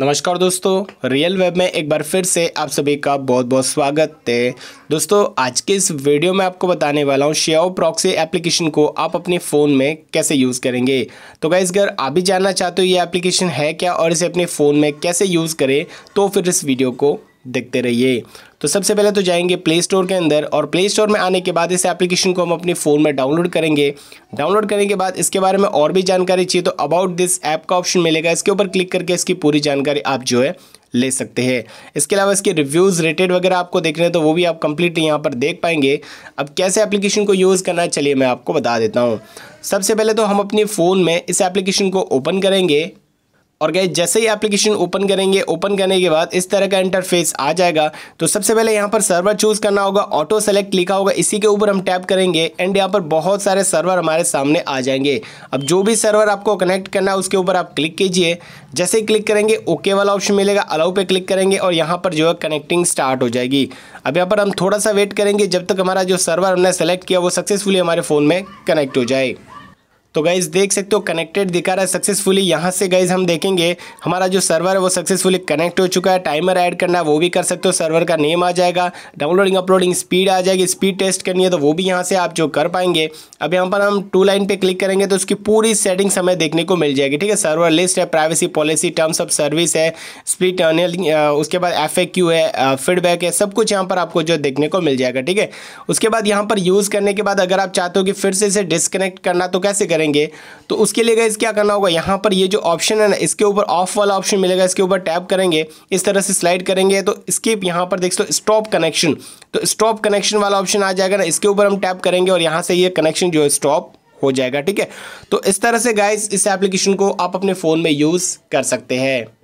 नमस्कार दोस्तों real web में एक बार फिर से आप सभी का बहुत बहुत स्वागत है दोस्तों आज के इस वीडियो में आपको बताने वाला हूँ शेयर प्रॉक्सी एप्लीकेशन को आप अपने फ़ोन में कैसे यूज़ करेंगे तो गाइज अगर आप भी जानना चाहते हो ये एप्लीकेशन है क्या और इसे अपने फ़ोन में कैसे यूज़ करें तो फिर इस वीडियो को देखते रहिए तो सबसे पहले तो जाएंगे प्ले स्टोर के अंदर और प्ले स्टोर में आने के बाद इस एप्लीकेशन को हम अपने फ़ोन में डाउनलोड करेंगे डाउनलोड करने के बाद इसके बारे में और भी जानकारी चाहिए तो अबाउट दिस ऐप का ऑप्शन मिलेगा इसके ऊपर क्लिक करके इसकी पूरी जानकारी आप जो है ले सकते हैं इसके अलावा इसके रिव्यूज़ रेटेड वगैरह आपको देख रहे हैं तो वो भी आप कंप्लीट यहाँ पर देख पाएंगे अब कैसे एप्लीकेशन को यूज़ करना है चलिए मैं आपको बता देता हूँ सबसे पहले तो हम अपने फ़ोन में इस एप्लीकेशन को ओपन करेंगे और गए जैसे ही एप्लीकेशन ओपन करेंगे ओपन करने के बाद इस तरह का इंटरफेस आ जाएगा तो सबसे पहले यहाँ पर सर्वर चूज़ करना होगा ऑटो सेलेक्ट लिखा होगा इसी के ऊपर हम टैप करेंगे एंड यहाँ पर बहुत सारे सर्वर हमारे सामने आ जाएंगे अब जो भी सर्वर आपको कनेक्ट करना है उसके ऊपर आप क्लिक कीजिए जैसे ही क्लिक करेंगे ओके वाला ऑप्शन मिलेगा अलाउ पर क्लिक करेंगे और यहाँ पर जो है कनेक्टिंग स्टार्ट हो जाएगी अब यहाँ पर हम थोड़ा सा वेट करेंगे जब तक हमारा जो सर्वर हमने सेलेक्ट किया वो सक्सेसफुली हमारे फ़ोन में कनेक्ट हो जाए तो गाइज देख सकते हो कनेक्टेड दिखा रहा है सक्सेसफुली यहाँ से गाइज हम देखेंगे हमारा जो सर्वर है वो सक्सेसफुली कनेक्ट हो चुका है टाइमर ऐड करना है वो भी कर सकते हो सर्वर का नेम आ जाएगा डाउनलोडिंग अपलोडिंग स्पीड आ जाएगी स्पीड टेस्ट करनी है तो वो भी यहाँ से आप जो कर पाएंगे अब यहाँ पर हम टू लाइन पर क्लिक करेंगे तो उसकी पूरी सेटिंग्स हमें देखने को मिल जाएगी ठीक है सर्वर लिस्ट है privacy policy terms of service है स्पीड टर्नलिंग उसके बाद एफ है फीडबैक है सब कुछ यहाँ पर आपको जो देखने को मिल जाएगा ठीक है उसके बाद यहाँ पर यूज़ करने के बाद अगर आप चाहते हो कि फिर से इसे डिसकनेक्ट करना तो कैसे करेंगे करेंगे तो उसके लिए गाइज क्या करना होगा यहाँ पर ये जो ऑप्शन है ना इसके ऊपर ऑफ वाला ऑप्शन मिलेगा इसके ऊपर टैप करेंगे इस तरह से स्लाइड करेंगे तो स्किप यहाँ पर देख लो स्टॉप कनेक्शन तो स्टॉप कनेक्शन वाला ऑप्शन आ जाएगा ना इसके ऊपर हम टैप करेंगे और यहाँ से ये कनेक्शन जो है स्टॉप हो जाएगा ठीक है तो इस तरह से गाइज इस एप्लीकेशन को आप अपने फ़ोन में यूज़ कर सकते हैं